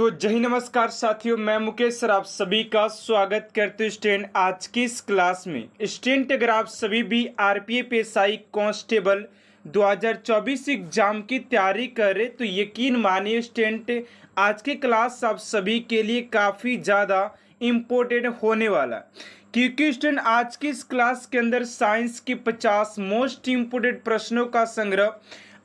तो जय नमस्कार साथियों मैं मुकेश सर आप सभी का स्वागत करते हूँ आज की इस क्लास में स्टेंट अगर आप सभी भी आर पी ए पेशाई कॉन्स्टेबल दो एग्जाम की तैयारी कर रहे तो यकीन मानिए स्टेंट आज की क्लास आप सभी के लिए काफ़ी ज़्यादा इम्पोर्टेंट होने वाला क्योंकि स्टेंट आज की इस क्लास के अंदर साइंस के पचास मोस्ट इम्पोर्टेंट प्रश्नों का संग्रह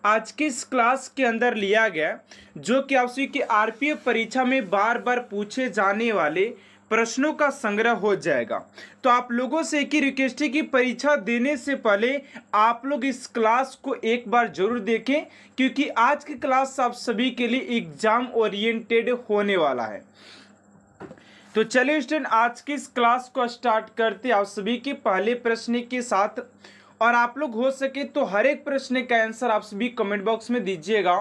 आज के इस क्लास के अंदर लिया गया जो कि आप सभी के आर परीक्षा में बार बार पूछे जाने वाले प्रश्नों का संग्रह हो जाएगा तो आप लोगों से एक ही रिक्वेस्ट है कि परीक्षा देने से पहले आप लोग इस क्लास को एक बार जरूर देखें क्योंकि आज की क्लास आप सभी के लिए एग्जाम ओरिएंटेड होने वाला है तो चलिए स्टूडेंट आज की इस क्लास को स्टार्ट करते आप सभी के पहले प्रश्न के साथ और आप लोग हो सके तो हर एक प्रश्न का आंसर आप सभी कमेंट बॉक्स में दीजिएगा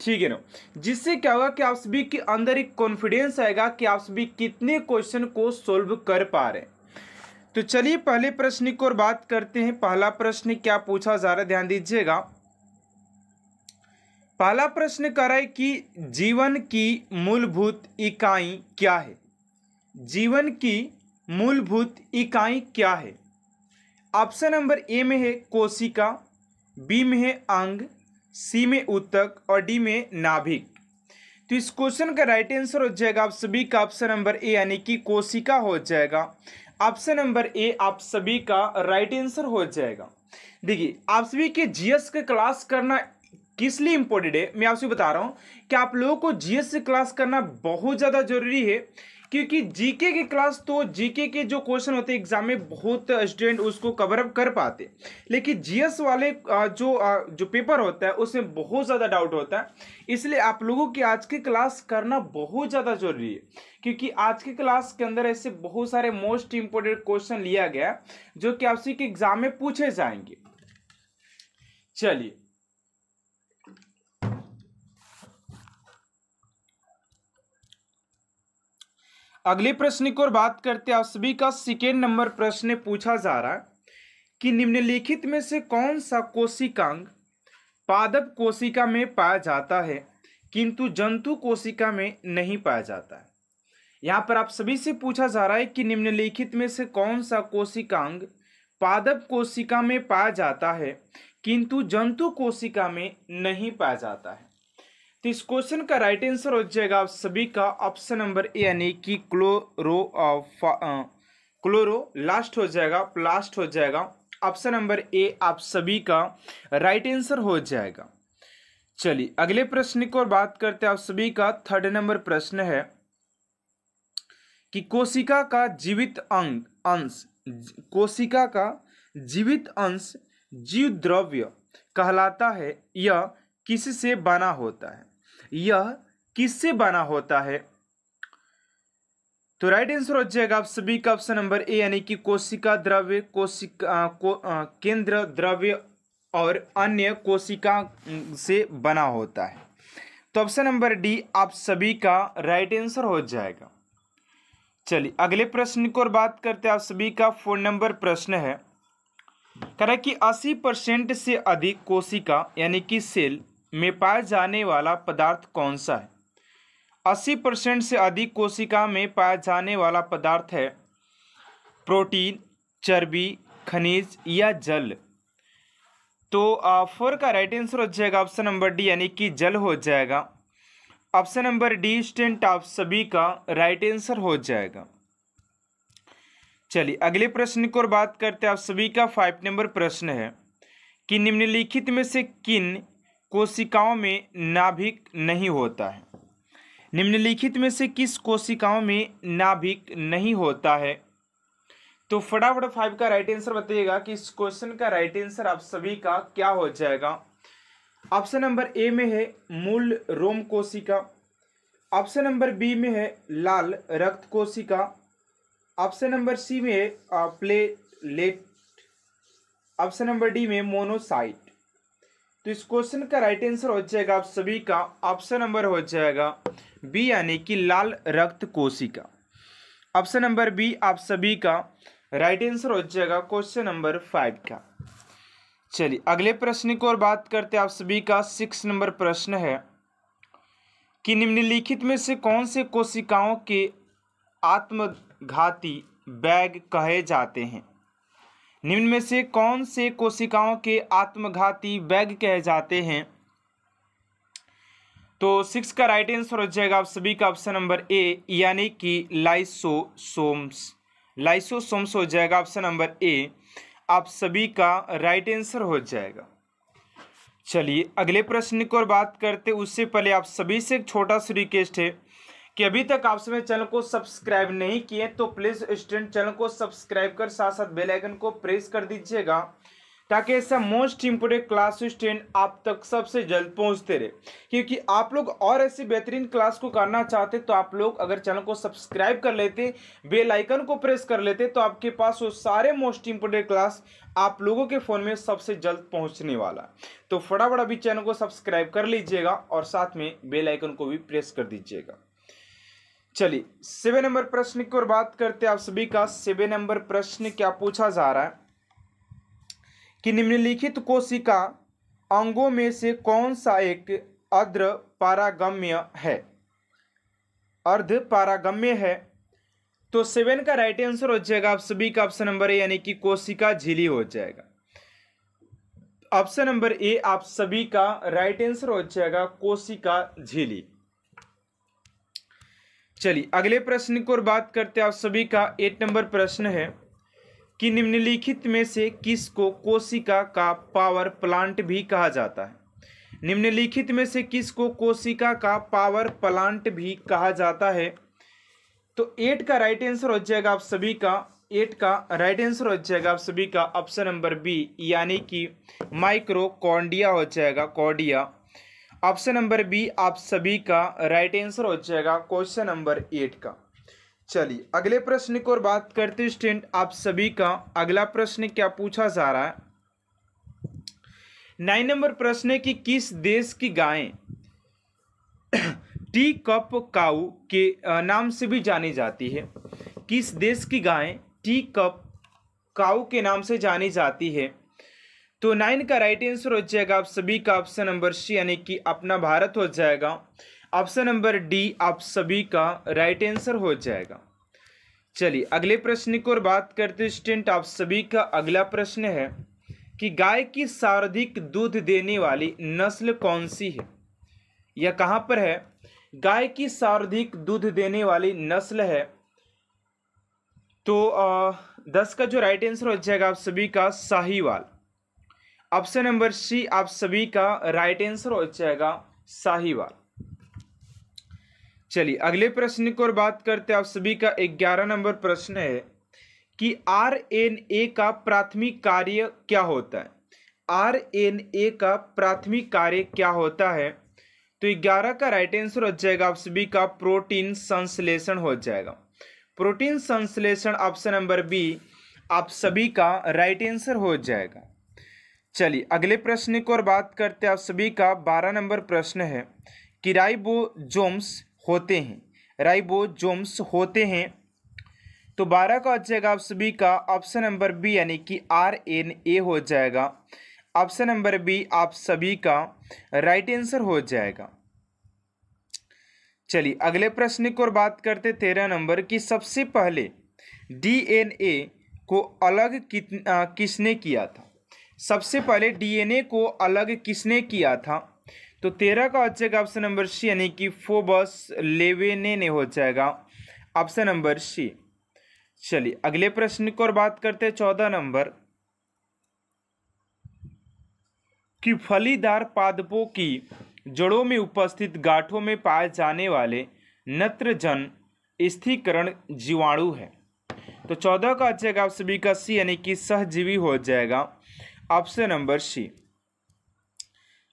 ठीक है ना जिससे क्या होगा कि आप सभी के अंदर एक कॉन्फिडेंस आएगा कि आप सभी कितने क्वेश्चन को सोल्व कर पा रहे तो चलिए पहले प्रश्न की ओर बात करते हैं पहला प्रश्न क्या पूछा जा रहा ध्यान दीजिएगा पहला प्रश्न कर रहा है कि जीवन की मूलभूत इकाई क्या है जीवन की मूलभूत इकाई क्या है ऑप्शन नंबर ए में है कोशिका बी में है अंग सी में उत्तक और डी में नाभिक तो इस क्वेश्चन का राइट आंसर हो जाएगा आप सभी का ऑप्शन नंबर ए यानी कि कोशिका हो जाएगा ऑप्शन नंबर ए आप सभी का राइट आंसर हो जाएगा देखिए आप सभी के जीएस के क्लास करना किस लिए इंपॉर्टेंट है मैं आपसे बता रहा हूँ कि आप लोगों को जीएस से क्लास करना बहुत ज़्यादा जरूरी है क्योंकि जीके की क्लास तो जीके के जो क्वेश्चन होते हैं एग्जाम में बहुत स्टूडेंट उसको कवर अप कर पाते लेकिन जीएस वाले जो जो पेपर होता है उसमें बहुत ज़्यादा डाउट होता है इसलिए आप लोगों की आज की क्लास करना बहुत ज़्यादा ज़रूरी है क्योंकि आज की क्लास के अंदर ऐसे बहुत सारे मोस्ट इंपोर्टेंट क्वेश्चन लिया गया जो कि आपसे के एग्जाम में पूछे जाएंगे चलिए अगले प्रश्न की ओर बात करते आप सभी का सेकेंड नंबर प्रश्न पूछा जा रहा है कि निम्नलिखित में से कौन सा कोशिकांग पादप कोशिका में पाया जाता है किंतु जंतु कोशिका में नहीं पाया जाता है यहाँ पर आप सभी से पूछा जा रहा है कि निम्नलिखित में से कौन सा कोशिकांग पादप कोशिका में पाया जाता है किंतु जंतु कोशिका में नहीं पाया जाता है तो इस क्वेश्चन का राइट आंसर हो जाएगा आप सभी का ऑप्शन नंबर ए यानी कि क्लोरो क्लोरो लास्ट हो जाएगा प्लास्ट हो जाएगा ऑप्शन नंबर ए आप सभी का राइट आंसर हो जाएगा चलिए अगले प्रश्न की ओर बात करते हैं आप सभी का थर्ड नंबर प्रश्न है कि कोशिका का जीवित अंग अंश कोशिका का जीवित अंश जीव द्रव्य कहलाता है यह किससे बना होता है यह किससे बना होता है तो राइट आंसर हो जाएगा आप सभी का ऑप्शन नंबर ए यानी कि कोशिका द्रव्य कोशिका को, केंद्र द्रव्य और अन्य कोशिका से बना होता है तो ऑप्शन नंबर डी आप सभी का राइट आंसर हो जाएगा चलिए अगले प्रश्न की ओर बात करते हैं आप सभी का फोन नंबर प्रश्न है कह रहा कि 80 परसेंट से अधिक कोशिका यानी कि सेल में पाया जाने वाला पदार्थ कौन सा है अस्सी परसेंट से अधिक कोशिका में पाया जाने वाला पदार्थ है प्रोटीन चर्बी खनिज या जल तो फोर का राइट आंसर हो जाएगा ऑप्शन नंबर डी यानी कि जल हो जाएगा ऑप्शन नंबर डी स्टेंट ऑफ सभी का राइट आंसर हो जाएगा चलिए अगले प्रश्न की ओर बात करते हैं आप सभी का फाइव नंबर प्रश्न है कि निम्नलिखित में से किन कोशिकाओं में नाभिक नहीं होता है निम्नलिखित में से किस कोशिकाओं में नाभिक नहीं होता है तो फटाफट फाइव का राइट आंसर बताइएगा कि इस क्वेश्चन का राइट आंसर आप सभी का क्या हो जाएगा ऑप्शन नंबर ए में है मूल रोम कोशिका ऑप्शन नंबर बी में है लाल रक्त कोशिका ऑप्शन नंबर सी में है प्लेट ऑप्शन नंबर डी में मोनोसाइट तो इस क्वेश्चन का राइट आंसर हो जाएगा आप सभी का ऑप्शन नंबर हो जाएगा बी यानी कि लाल रक्त कोशिका ऑप्शन नंबर बी आप सभी का राइट आंसर हो जाएगा क्वेश्चन नंबर फाइव का चलिए अगले प्रश्न की ओर बात करते हैं आप सभी का सिक्स नंबर प्रश्न है कि निम्नलिखित में से कौन से कोशिकाओं के आत्मघाती बैग कहे जाते हैं निम्न में से कौन से कोशिकाओं के आत्मघाती बैग कहे जाते हैं तो सिक्स का राइट आंसर हो जाएगा आप सभी का ऑप्शन नंबर ए यानी कि लाइसोसोम्स लाइसोसोम्स हो जाएगा ऑप्शन नंबर ए आप सभी का राइट आंसर हो जाएगा चलिए अगले प्रश्न की ओर बात करते उससे पहले आप सभी से एक छोटा सा रिक्वेस्ट है कि अभी तक आप समय चैनल को सब्सक्राइब नहीं किए तो प्लीज़ स्टूडेंट चैनल को सब्सक्राइब कर साथ साथ बेल आइकन को प्रेस कर दीजिएगा ताकि ऐसा मोस्ट इम्पोर्टेंट क्लास स्टूडेंट आप तक सबसे जल्द पहुंचते रहे क्योंकि आप लोग और ऐसी बेहतरीन क्लास को करना चाहते तो आप लोग अगर चैनल को सब्सक्राइब कर लेते बेल आइकन को प्रेस कर लेते तो आपके पास वो सारे मोस्ट इम्पोर्टेंट क्लास आप लोगों के फ़ोन में सबसे जल्द पहुंचने वाला तो फटाफट अभी चैनल को सब्सक्राइब कर लीजिएगा और साथ में बेलाइकन को भी प्रेस कर दीजिएगा चलिए सेवन नंबर प्रश्न की ओर बात करते हैं आप सभी का सेवन नंबर प्रश्न क्या पूछा जा रहा है कि निम्नलिखित कोशिका अंगों में से कौन सा एक अर्ध पारागम्य है अर्ध पारागम्य है तो सेवन का राइट आंसर हो जाएगा आप सभी का ऑप्शन नंबर ए यानी कि कोशिका झीली हो जाएगा ऑप्शन नंबर ए आप सभी का राइट आंसर हो जाएगा कोशिका झीली चलिए अगले प्रश्न की ओर बात करते हैं आप सभी का एट नंबर प्रश्न है कि निम्नलिखित में से किसको कोशिका का पावर प्लांट भी कहा जाता है निम्नलिखित में से किसको कोशिका का पावर प्लांट भी कहा जाता है तो एट का राइट आंसर हो जाएगा आप सभी का एट का राइट आंसर हो जाएगा आप सभी का ऑप्शन नंबर बी यानी कि माइक्रोकॉन्डिया हो जाएगा कॉर्डिया ऑप्शन नंबर बी आप सभी का राइट आंसर हो जाएगा क्वेश्चन नंबर एट का चलिए अगले प्रश्न की ओर बात करते हैं स्टूडेंट आप सभी का अगला प्रश्न क्या पूछा जा रहा है नाइन नंबर प्रश्न है कि किस देश की गायें टी कप काऊ के नाम से भी जानी जाती है किस देश की गायें टी कप काऊ के नाम से जानी जाती है तो नाइन का राइट आंसर हो जाएगा आप सभी का ऑप्शन नंबर सी यानी कि अपना भारत हो जाएगा ऑप्शन नंबर डी आप सभी का राइट आंसर हो जाएगा चलिए अगले प्रश्न की ओर बात करते स्टेंट आप सभी का अगला प्रश्न है कि गाय की सर्वाधिक दूध देने वाली नस्ल कौन सी है यह कहाँ पर है गाय की सर्वाधिक दूध देने वाली नस्ल है तो आ, दस का जो राइट आंसर हो जाएगा आप सभी का साहीवाल ऑप्शन नंबर सी आप सभी का राइट आंसर हो जाएगा साहिवाल चलिए अगले प्रश्न की ओर बात करते हैं आप सभी का ग्यारह नंबर प्रश्न है कि आर एन ए का प्राथमिक कार्य क्या होता है आर एन ए का प्राथमिक कार्य क्या होता है तो ग्यारह का राइट आंसर हो जाएगा आप सभी का प्रोटीन संश्लेषण हो जाएगा प्रोटीन संश्लेषण ऑप्शन नंबर बी आप सभी का राइट आंसर हो जाएगा चलिए अगले प्रश्न की ओर बात करते हैं आप सभी का बारह नंबर प्रश्न है कि राइबोजोम्स होते हैं राइबोजोम्स होते हैं तो बारह का हो जाएगा आप सभी का ऑप्शन नंबर बी यानी कि आर एन ए हो जाएगा ऑप्शन नंबर बी आप सभी का राइट आंसर हो जाएगा चलिए अगले प्रश्न की ओर बात करते तेरह नंबर की सबसे पहले डीएनए को अलग कितना किसने किया था सबसे पहले डीएनए को अलग किसने किया था तो तेरह का हो जाएगा ऑप्शन नंबर सी यानी कि फोबस लेवेने ने हो जाएगा ऑप्शन नंबर सी चलिए अगले प्रश्न की और बात करते हैं चौदह नंबर कि फलीदार पादपों की जड़ों में उपस्थित गांठों में पाए जाने वाले नत्रजन स्थिकरण जीवाणु है तो चौदह का अच्छा आप सभी का सी यानी कि सहजीवी हो जाएगा ऑप्शन नंबर सी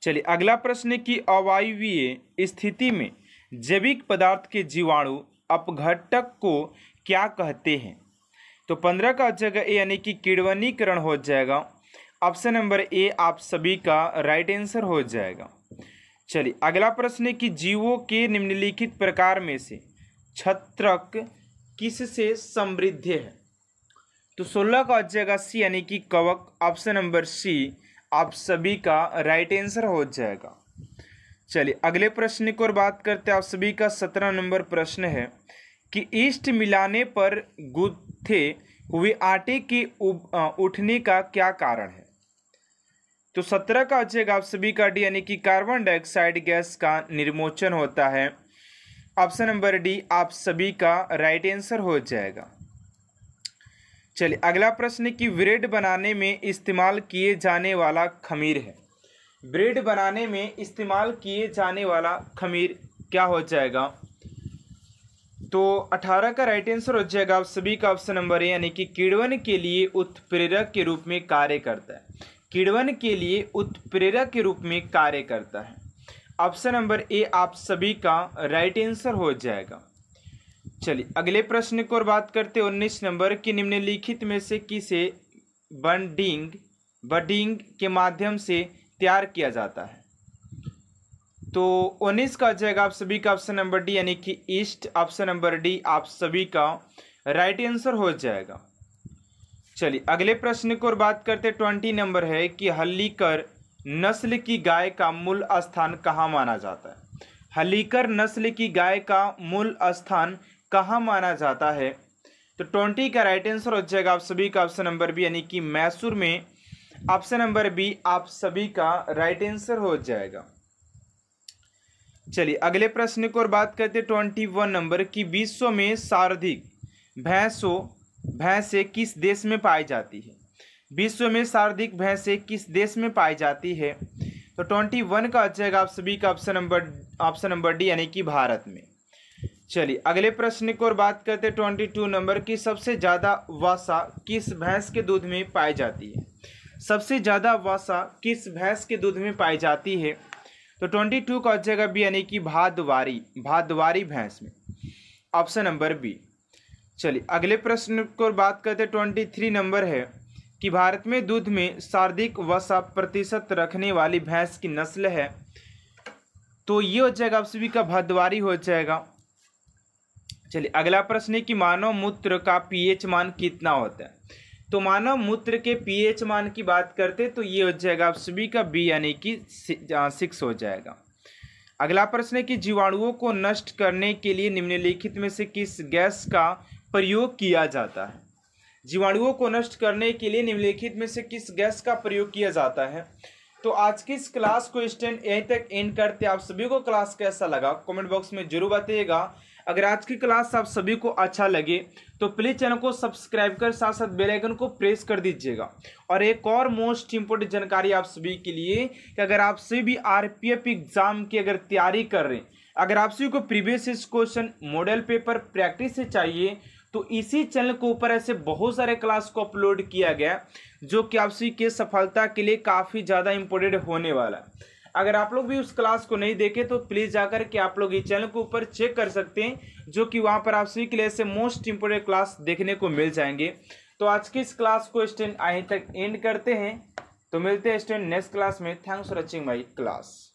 चलिए अगला प्रश्न है कि अवायवीय स्थिति में जैविक पदार्थ के जीवाणु अपघटक को क्या कहते हैं तो पंद्रह का जगह ए यानी कि किड़वनीकरण हो जाएगा ऑप्शन नंबर ए आप सभी का राइट आंसर हो जाएगा चलिए अगला प्रश्न है कि जीवों के निम्नलिखित प्रकार में से छत्रक किस से समृद्ध है तो सोलह का जाएगा सी यानी कि कवक ऑप्शन नंबर सी आप सभी का राइट आंसर हो जाएगा चलिए अगले प्रश्न की ओर बात करते हैं आप सभी का सत्रह नंबर प्रश्न है कि ईस्ट मिलाने पर गुथे हुए आटे के उठने का क्या कारण है तो सत्रह का जाएगा आप सभी का डी यानी कि कार्बन डाइऑक्साइड गैस का निर्मोचन होता है ऑप्शन नंबर डी आप सभी का राइट आंसर हो जाएगा चलिए अगला प्रश्न कि ब्रेड बनाने में इस्तेमाल किए जाने वाला खमीर है ब्रेड बनाने में इस्तेमाल किए जाने वाला खमीर क्या हो जाएगा तो 18 का राइट आंसर हो जाएगा आप सभी का ऑप्शन नंबर ए यानी कि किड़वन के लिए उत्प्रेरक के रूप में कार्य करता है किड़वन के लिए उत्प्रेरक के रूप में कार्य करता है ऑप्शन नंबर ए आप सभी का राइट आंसर हो जाएगा चलिए अगले प्रश्न को और बात करते हैं उन्नीस नंबर की निम्नलिखित में से किसे बंडिंग बडिंग के माध्यम से तैयार किया जाता है तो उन्नीस का जाएगा आप सभी का ऑप्शन नंबर डी यानी कि ईस्ट ऑप्शन नंबर डी आप सभी का राइट आंसर हो जाएगा चलिए अगले प्रश्न को और बात करते ट्वेंटी नंबर है कि हल्लीकर नस्ल की गाय का मूल स्थान कहाँ माना जाता है हलीकर नस्ल की गाय का मूल स्थान कहाँ माना जाता है तो ट्वेंटी का राइट आंसर हो जाएगा आप सभी का ऑप्शन नंबर बी यानी कि मैसूर में ऑप्शन नंबर बी आप सभी का राइट आंसर हो जाएगा चलिए अगले प्रश्न को और बात करते हैं ट्वेंटी वन नंबर की विश्व में सर्वाधिक भैंसों भैंसें किस देश में पाई जाती है विश्व में सर्वाधिक भैंसे किस देश में पाई जाती है तो ट्वेंटी वन का हो जाएगा आप सभी का option number option number D यानी कि भारत में चलिए अगले प्रश्न की ओर बात करते हैं ट्वेंटी टू नंबर की सबसे ज़्यादा वसा किस भैंस के दूध में पाई जाती है सबसे ज़्यादा वसा किस भैंस के दूध में पाई जाती है तो ट्वेंटी टू का जगह भी यानी कि भादवारी भादवारी भैंस में ऑप्शन नंबर बी चलिए अगले प्रश्न को बात करते हैं ट्वेंटी थ्री नंबर है कि भारत में दूध में शार्दिक वसा प्रतिशत रखने वाली भैंस की नस्ल है तो ये हो जाएगा आप सभी का भादवारी हो जाएगा चलिए अगला प्रश्न है कि मानव मूत्र का पीएच मान कितना होता है तो मानव मूत्र के पीएच मान की बात करते तो ये हो जाएगा आप सभी का बी यानी कि सिक्स हो जाएगा अगला प्रश्न है कि जीवाणुओं को नष्ट करने के लिए निम्नलिखित में से किस गैस का प्रयोग किया जाता है जीवाणुओं को नष्ट करने के लिए निम्नलिखित में से किस गैस का प्रयोग किया जाता है तो आज की इस क्लास को स्टैंड यहीं तक एंड करते आप सभी को क्लास कैसा लगा कमेंट बॉक्स में जरूर बताइएगा अगर आज की क्लास आप सभी को अच्छा लगे तो प्लीज़ चैनल को सब्सक्राइब कर साथ साथ बेल आइकन को प्रेस कर दीजिएगा और एक और मोस्ट इम्पोर्टेंट जानकारी आप सभी के लिए कि अगर आप सभी भी आरपीएफ एग्ज़ाम की अगर तैयारी कर रहे हैं अगर आप सभी को previous question model paper practice से चाहिए तो इसी चैनल के ऊपर ऐसे बहुत सारे क्लास को अपलोड किया गया जो कि आप सभी के सफलता के लिए काफ़ी ज़्यादा इम्पोर्टेंट होने वाला है अगर आप लोग भी उस क्लास को नहीं देखे तो प्लीज़ जाकर के आप लोग इस चैनल के ऊपर चेक कर सकते हैं जो कि वहाँ पर आप सभी लिए से मोस्ट इम्पोर्टेंट क्लास देखने को मिल जाएंगे तो आज की इस क्लास को स्टैंड आई तक एंड करते हैं तो मिलते हैं स्टैंड नेक्स्ट क्लास में thanks for watching my class